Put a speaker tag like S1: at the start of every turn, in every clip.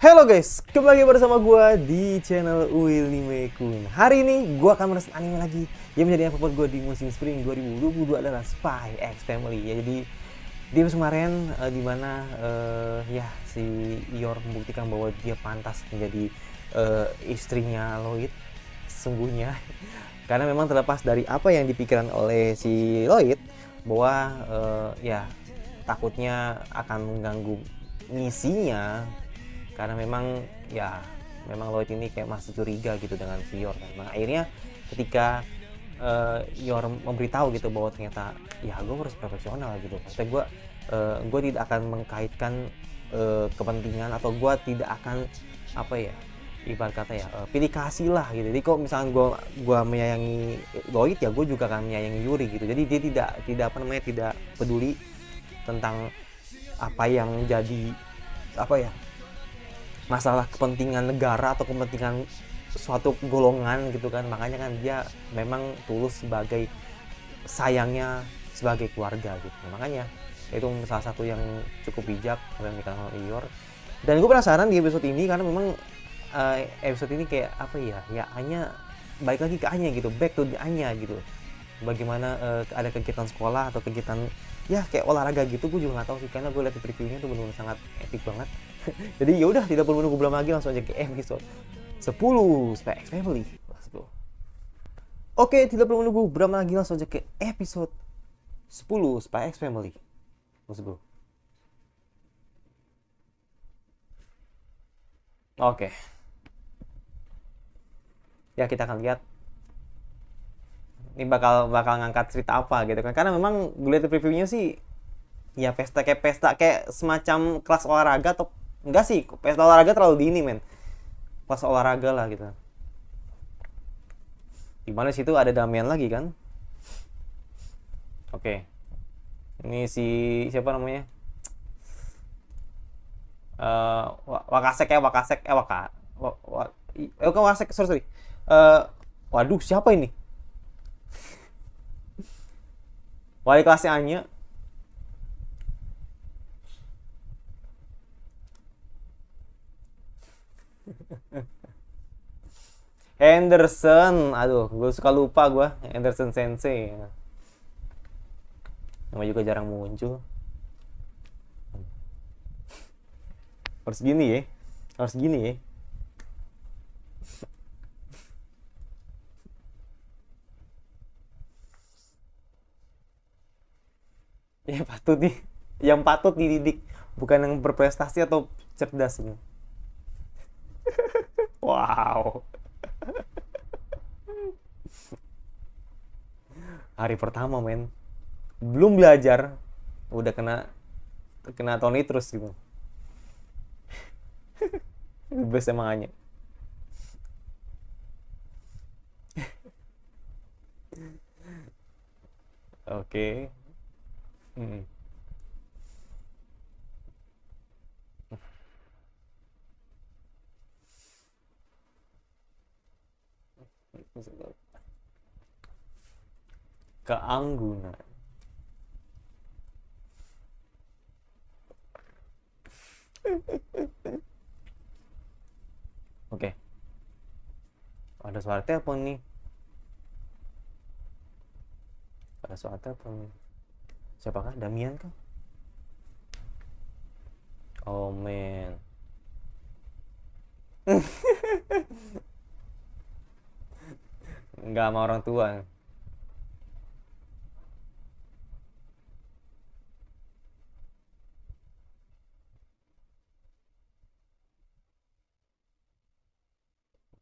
S1: Halo guys, kembali bersama gue di channel Willy Mekun Hari ini gue akan menesan anime lagi yang menjadi yang favorit gue di musim spring 2022 adalah Spy X Family. Ya jadi eh, di episode kemarin uh, dimana uh, eh, ya si Yor membuktikan bahwa dia pantas menjadi uh, istrinya Lloyd sungguhnya karena memang terlepas dari apa yang dipikirkan oleh si Lloyd bahwa uh, ya takutnya akan mengganggu misinya karena memang ya memang Lloyd ini kayak masih curiga gitu dengan Vior kan nah, akhirnya ketika uh, eh, Yor memberitahu gitu bahwa ternyata ya gue harus profesional gitu maksudnya gue uh, gue tidak akan mengkaitkan uh, kepentingan atau gue tidak akan apa ya ibarat kata ya uh, pilih kasih lah gitu jadi kok misalnya gue gua menyayangi Lloyd ya gue juga akan menyayangi Yuri gitu jadi dia tidak tidak apa namanya tidak peduli tentang apa yang jadi apa ya masalah kepentingan negara atau kepentingan suatu golongan gitu kan makanya kan dia memang tulus sebagai sayangnya sebagai keluarga gitu nah, makanya itu salah satu yang cukup bijak yang dikatakan oleh Ior dan gue penasaran di episode ini karena memang uh, episode ini kayak apa ya ya hanya baik lagi ke Anya gitu back to Anya gitu bagaimana uh, ada kegiatan sekolah atau kegiatan ya kayak olahraga gitu gue juga nggak tahu sih karena gue lihat previewnya tuh benar-benar sangat epic banget jadi yaudah, udah tidak perlu menunggu belum lagi langsung aja ke episode 10 Spex Family let's go oke tidak perlu menunggu berapa lagi langsung aja ke episode 10 Spy X Family let's go oke ya kita akan lihat ini bakal bakal ngangkat cerita apa gitu kan karena memang gue lihat previewnya sih ya pesta kayak pesta kayak semacam kelas olahraga atau enggak sih pesta olahraga terlalu dini men kelas olahraga lah gitu sih situ ada Damian lagi kan oke okay. ini si siapa namanya uh, Wakasek ya Wakasek eh Wakak Wak, Wak, eh, Wakasek sorry sorry uh, waduh siapa ini wali kelasnya Anya Henderson, aduh, gue suka lupa gue Henderson Sensei. Nama juga jarang muncul. Harus gini ya, harus gini ya. ya patut di yang patut dididik bukan yang berprestasi atau cerdas ini wow hari pertama men belum belajar udah kena kena Tony terus gitu Bebas best oke okay. Keanggunan. Oke. Ada suara telepon nih. Ada suara telepon nih siapakah Damian kah oh man nggak sama orang tua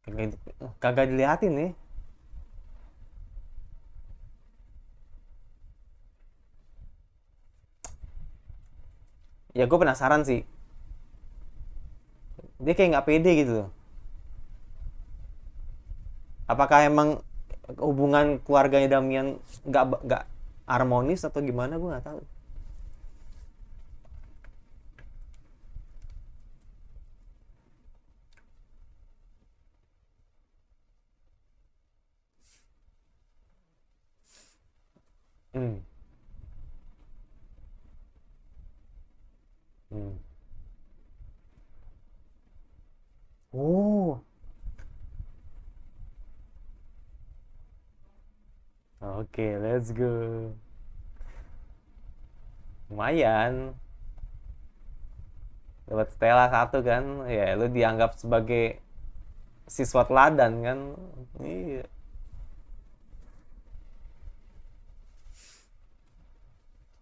S1: kagak, kagak diliatin nih ya gue penasaran sih dia kayak nggak pede gitu apakah emang hubungan keluarganya Damian nggak nggak harmonis atau gimana gue nggak tahu Oke, let's go. Lumayan. Dapat Stella satu kan. Ya, lu dianggap sebagai siswa teladan kan. Iya.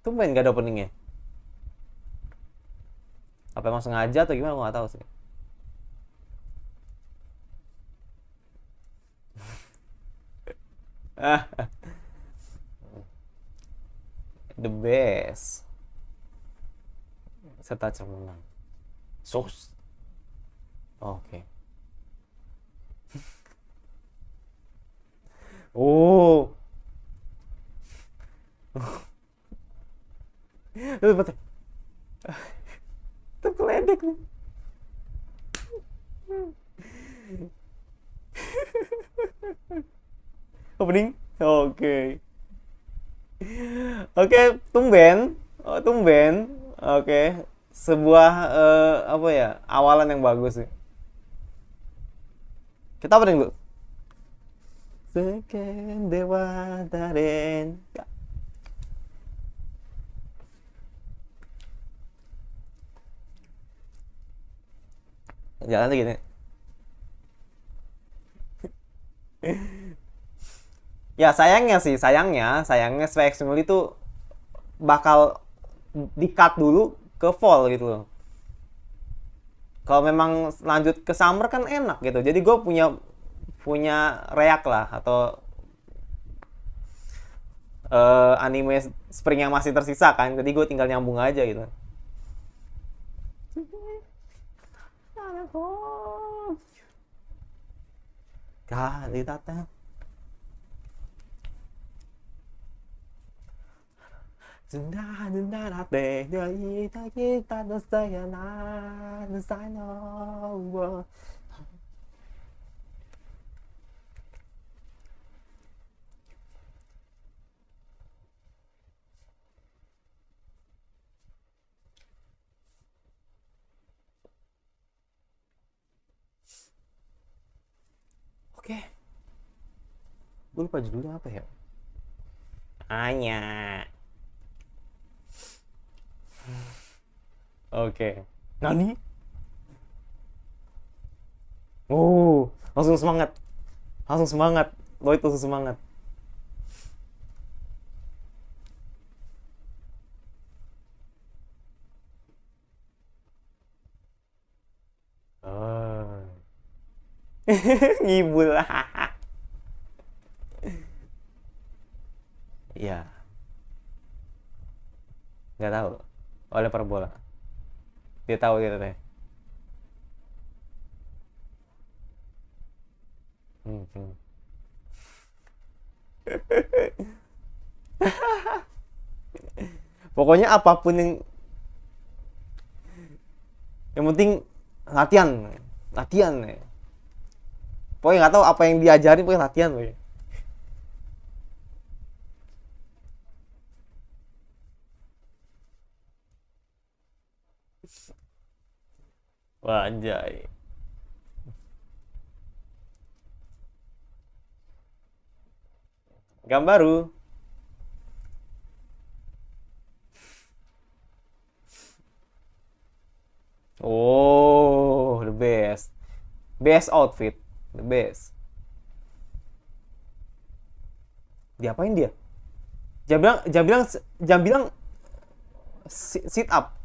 S1: Tuh main gak ada openingnya? Apa emang sengaja atau gimana? Gue gak tau sih. ah the best serta cermelang sos oke okay. oh terkeledek nih opening oke okay. Oke, okay, tumben, oh, tumben. Oke, okay. sebuah uh, apa ya awalan yang bagus sih. Kita apa dulu? Seken dewa daren Jalan gini. ya sayangnya sih sayangnya sayangnya Spy tuh. itu bakal di-cut dulu ke fall gitu loh. Kalau memang lanjut ke summer kan enak gitu. Jadi gue punya punya reak lah atau uh, anime spring yang masih tersisa kan jadi gue tinggal nyambung aja gitu kali datang Zendana tenya ita kita nasaya na nasana wa Oke. Gue lupa judulnya apa ya? Anya. Oke. Nani? Oh, langsung semangat. Langsung semangat. itu langsung semangat. Oh. Ngibul. Iya. Nggak tahu. Oleh perbola dia tahu gitu deh hmm. hmm. pokoknya apapun yang yang penting latihan latihan eh. pokoknya nggak tahu apa yang diajarin pokoknya latihan pokoknya Wah, anjay. baru. Oh, the best. Best outfit, the best. Diapain dia? Jam bilang, jam bilang, jam bilang sit up.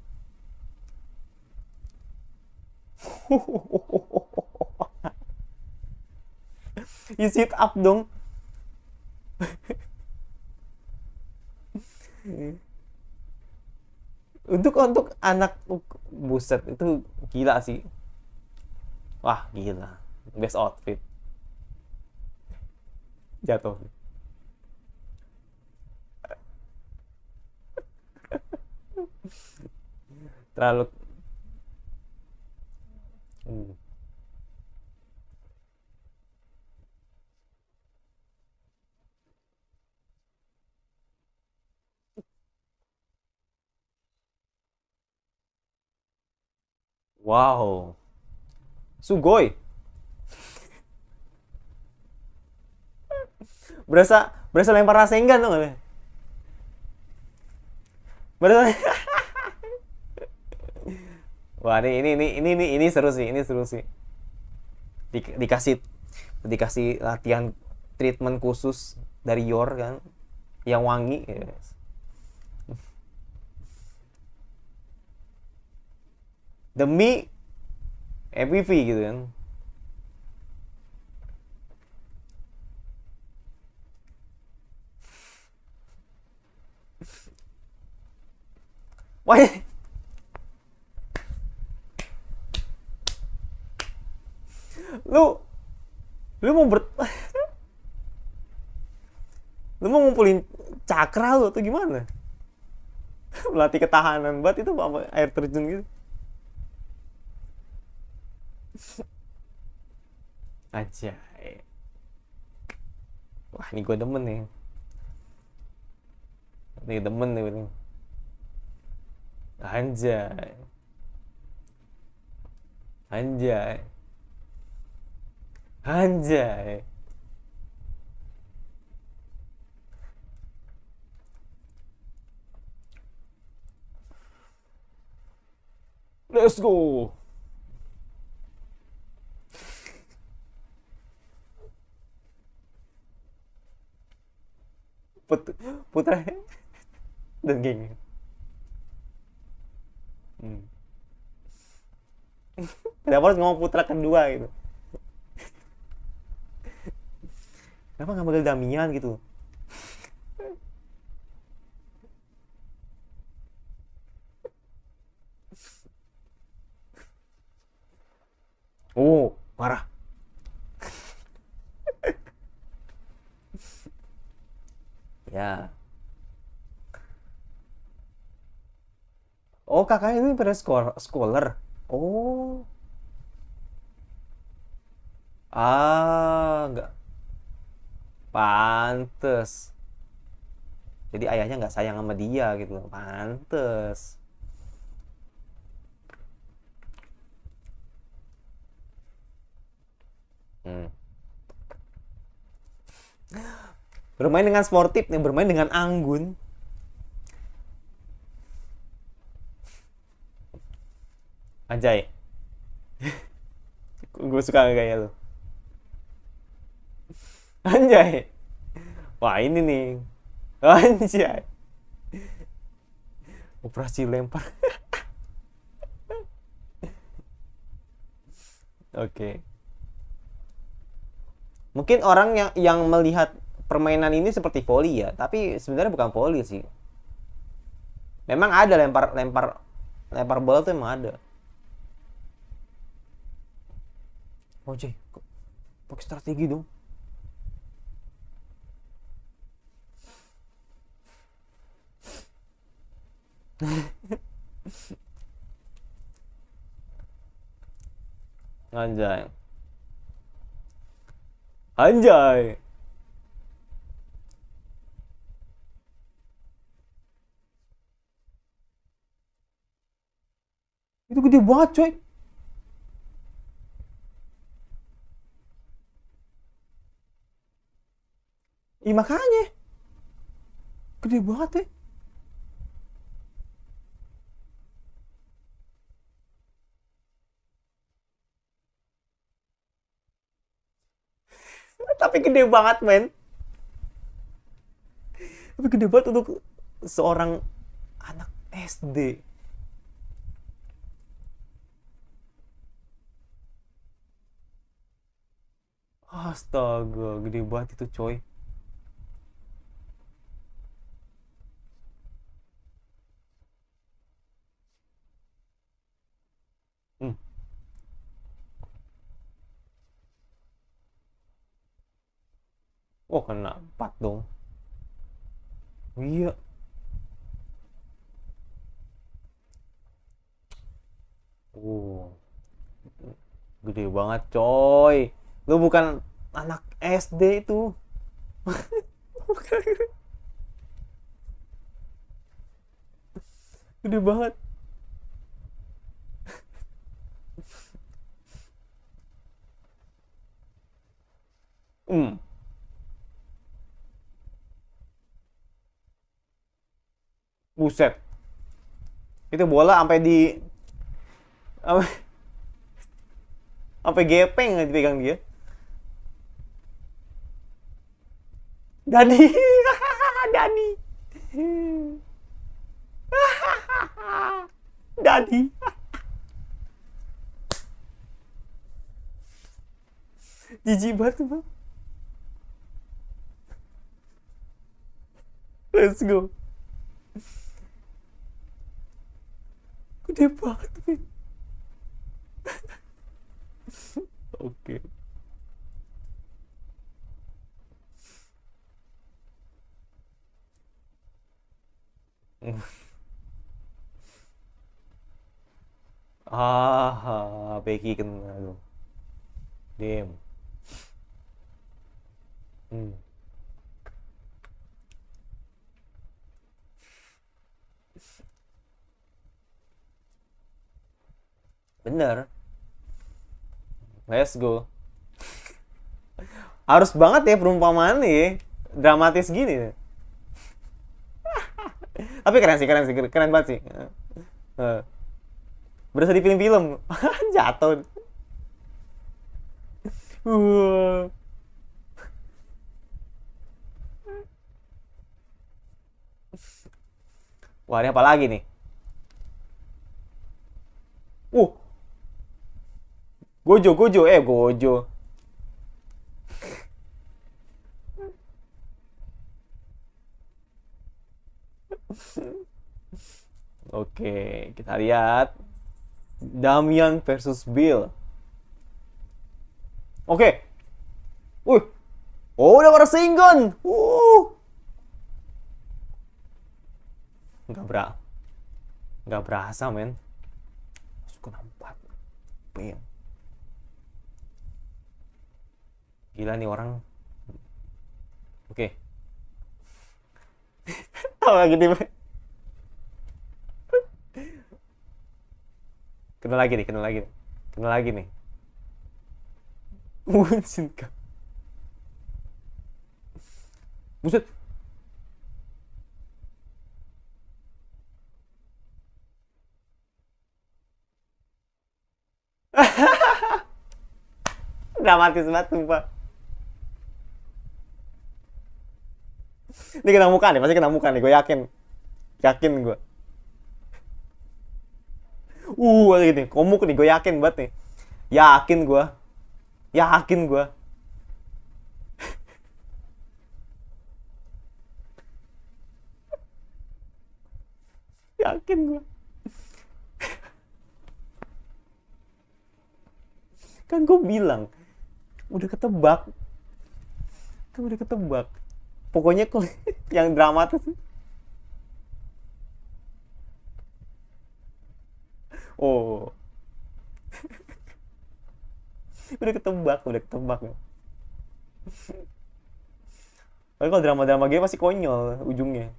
S1: you sit up dong. untuk untuk anak buset itu gila sih. Wah, gila. Best outfit. Jatuh. Terlalu Wow. Sugoi. berasa berasa lempar rasengan tuh Berasa Wah ini ini ini ini ini, ini seru sih, ini seru sih. Di, dikasih dikasih latihan treatment khusus dari Yor kan, yang wangi. Yes. Demi MVP gitu kan. Why? lu lu mau ber lu mau ngumpulin cakra lu atau gimana melatih ketahanan buat itu apa air terjun gitu aja wah ini gue demen nih ini demen nih ini anjay anjay Anjay. Let's go. Put putra dan geng. Hmm. Kenapa ngomong putra kedua gitu? kenapa nggak manggil Damian gitu oh marah ya oh kakak ini pada scholar oh ah Pantes. Jadi ayahnya nggak sayang sama dia gitu Pantes. Hmm. Bermain dengan sportif nih, bermain dengan anggun. Anjay. Gue suka gaya lo. Anjay. Wah, ini nih. Anjay. Operasi lempar. Oke. Mungkin orang yang yang melihat permainan ini seperti volley ya, tapi sebenarnya bukan volley sih. Memang ada lempar lempar lempar bola tuh emang ada. Oh, Jay, pakai strategi dong. Anjay. Anjay. Itu gede banget coy. Ih makanya. Gede banget ya. tapi gede banget men tapi gede banget untuk seorang anak SD Astaga, gede banget itu coy. oh kena 4 dong oh, iya uh gede banget coy lu bukan anak SD itu gede banget Hmm. Buset. Itu bola sampai di sampai gepeng dipegang dia. Dani. Dani. Dani. Jijik banget, Bang. Let's go. gede banget oke okay. ah, Becky kena dong. Damn. Hmm. Bener. Let's go. Harus banget ya perumpamaan nih. Dramatis gini. Tapi keren sih, keren sih. Keren banget sih. Eh, berasa di film-film. Jatuh. Uh. Wah, ini apa lagi nih? Uh, Gojo, Gojo, eh Gojo. Oke, kita lihat Damian versus Bill. Oke. Wih. Oh, udah singgon. Uh. Enggak berasa. Enggak berasa, men. Masuk ke tempat, Bam. gila nih orang oke okay. lagi nih kenal lagi nih kenal lagi kenal lagi nih Munsin kak buset dramatis banget sumpah ini kena muka nih pasti kena muka nih gue yakin yakin gue uh gini komuk nih gue yakin banget nih yakin gue yakin gue yakin gue kan gue bilang udah ketebak kan udah ketebak pokoknya yang dramatis oh udah ketebak udah ketebak ya tapi kalau drama-drama gini pasti konyol ujungnya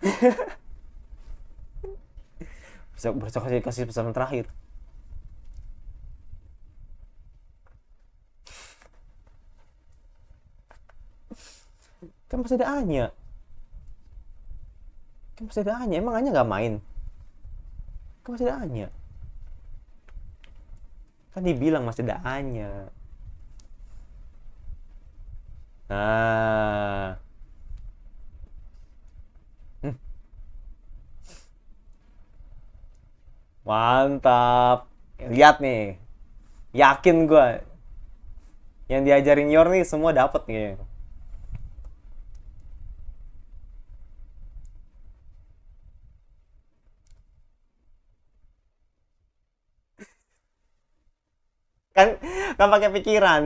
S1: bisa bisa kasih pesan terakhir Kan pasti ada Anya. Kan pasti ada Anya. Emang Anya nggak main? Kan masih ada Anya. Kan dibilang masih ada Anya. Nah. Hmm. Mantap. Lihat nih. Yakin gue. Yang diajarin Yor nih semua dapet nih. kan nggak pakai pikiran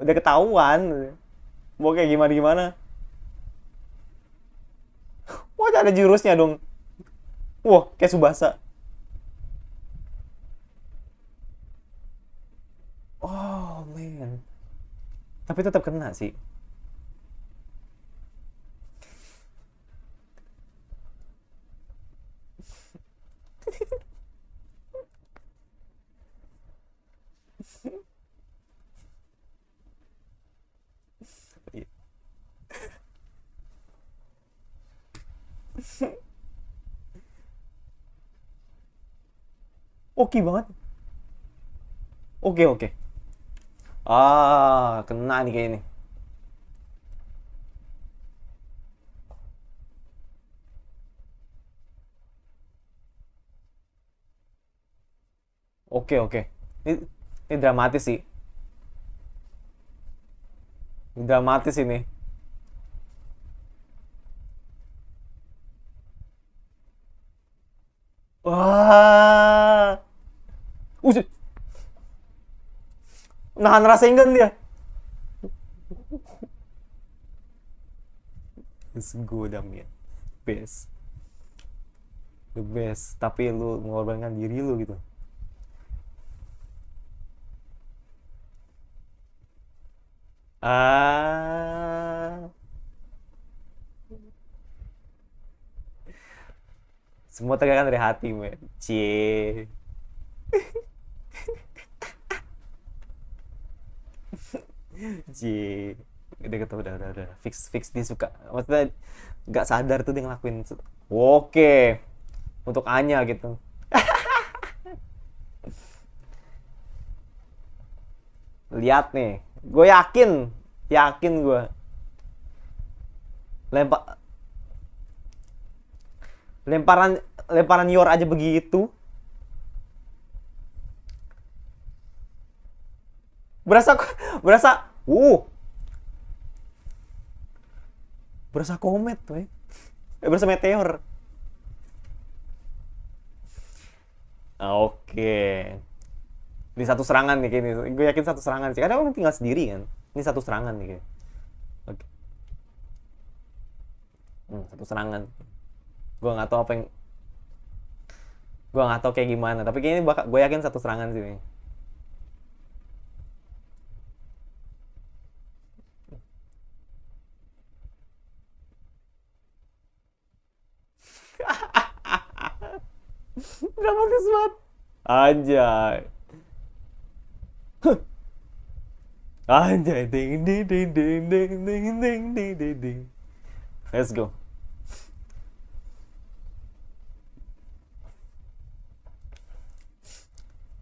S1: udah ketahuan mau kayak gimana gimana wah ada jurusnya dong wah kayak subasa oh man tapi tetap kena sih oke banget oke oke ah kena nih kayak ini Oke oke. Ini, ini dramatis sih. dramatis ini. nahan rasa Rasengan dia it's good Damien best the best tapi lu mengorbankan diri lu gitu ah semua tergantung dari hati men cie Ji dia ketemu udah udah udah fix fix dia suka maksudnya nggak sadar tuh dia ngelakuin oke untuk Anya gitu lihat nih gue yakin yakin gue lempar lemparan lemparan yor aja begitu berasa berasa uh berasa komet tuh eh, berasa meteor ah, oke okay. ini satu serangan nih kayaknya gue yakin satu serangan sih karena kamu tinggal sendiri kan ini satu serangan nih kayaknya. oke hmm, satu serangan gue nggak tahu apa yang gue nggak tahu kayak gimana tapi kayaknya bakal gue yakin satu serangan sih nih dramatis banget anjay anjay ding ding ding ding ding ding ding ding ding ding let's go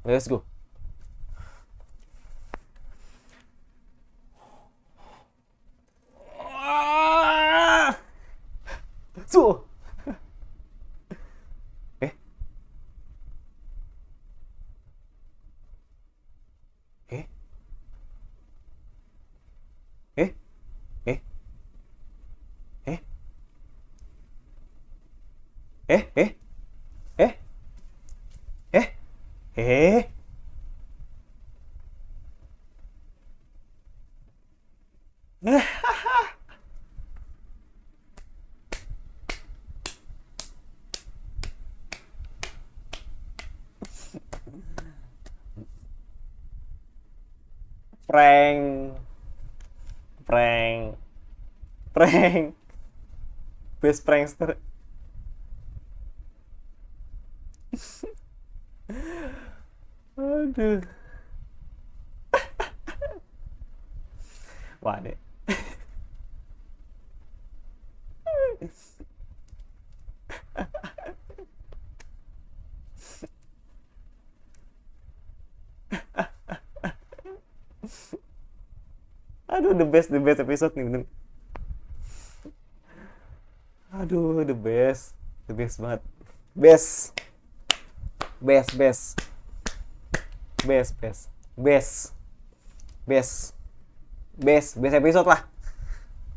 S1: let's go Zuo. Ah! best prankster aduh wah deh Aduh, the best, the best episode nih bener aduh the best the best banget best best best best best best best best best episode lah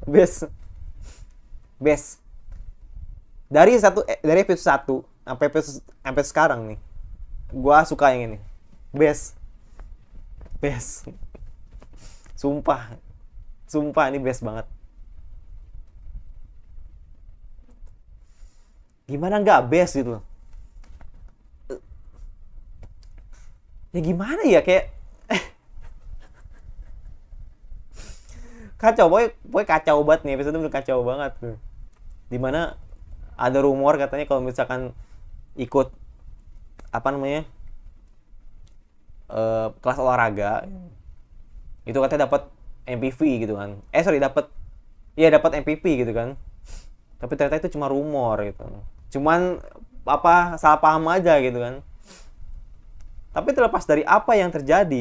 S1: best best dari satu eh, dari episode satu sampai episode sampai sekarang nih gua suka yang ini best best sumpah sumpah ini best banget gimana nggak best gitu loh ya gimana ya kayak kacau boy boy kacau banget nih episode itu kacau banget tuh dimana ada rumor katanya kalau misalkan ikut apa namanya uh, kelas olahraga hmm. itu katanya dapat MPV gitu kan eh sorry dapat ya dapat MPV gitu kan tapi ternyata itu cuma rumor gitu cuman apa salah paham aja gitu kan tapi terlepas dari apa yang terjadi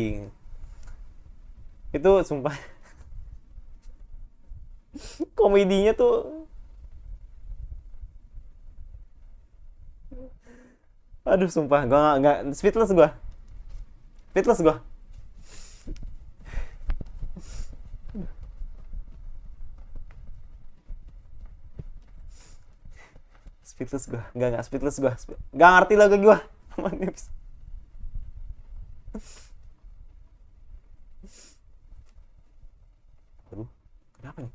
S1: itu sumpah komedinya tuh aduh sumpah gua nggak speechless gua speechless gua speedless gue nggak nggak speedless gue nggak ngerti lagu gue sama Nips aduh kenapa nih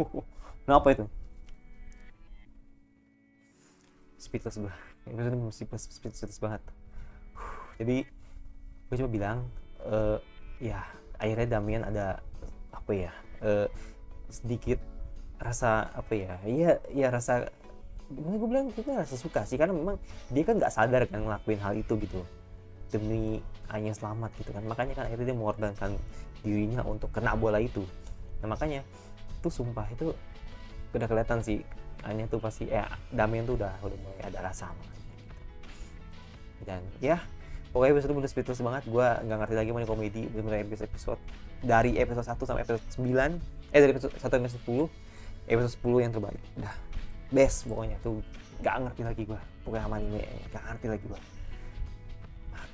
S1: kenapa itu speechless gue maksudnya speechless, speechless banget jadi gue cuma bilang uh, ya akhirnya Damian ada apa ya uh, sedikit rasa apa ya iya ya rasa gimana gue bilang kita ngerasa suka sih karena memang dia kan nggak sadar kan ngelakuin hal itu gitu demi hanya selamat gitu kan makanya kan akhirnya dia mengorbankan dirinya untuk kena bola itu nah makanya tuh sumpah itu udah kelihatan sih hanya tuh pasti eh Damien tuh udah udah mulai ada rasa sama dan ya pokoknya episode bener-bener speechless banget gue nggak ngerti lagi mana komedi bener episode episode dari episode 1 sampai episode 9 eh dari episode 1 sampai episode 10 episode 10 yang terbaik dah best pokoknya tuh gak ngerti lagi gue pokoknya sama anime gak ngerti lagi gue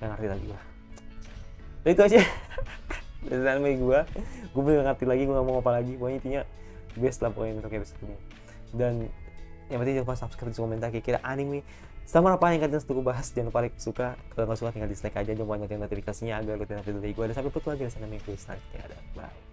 S1: gak ngerti lagi gue itu aja Dan anime gue gue belum ngerti lagi gue nggak mau apa lagi pokoknya intinya best lah pokoknya untuk episode ini dan yang penting jangan lupa subscribe dan komentar kira-kira anime sama apa yang kalian suka bahas jangan lupa like suka kalau nggak suka tinggal dislike aja jangan lupa nyalain notifikasinya agar lebih update dari gue dan sampai bertemu lagi di sana minggu selanjutnya ada bye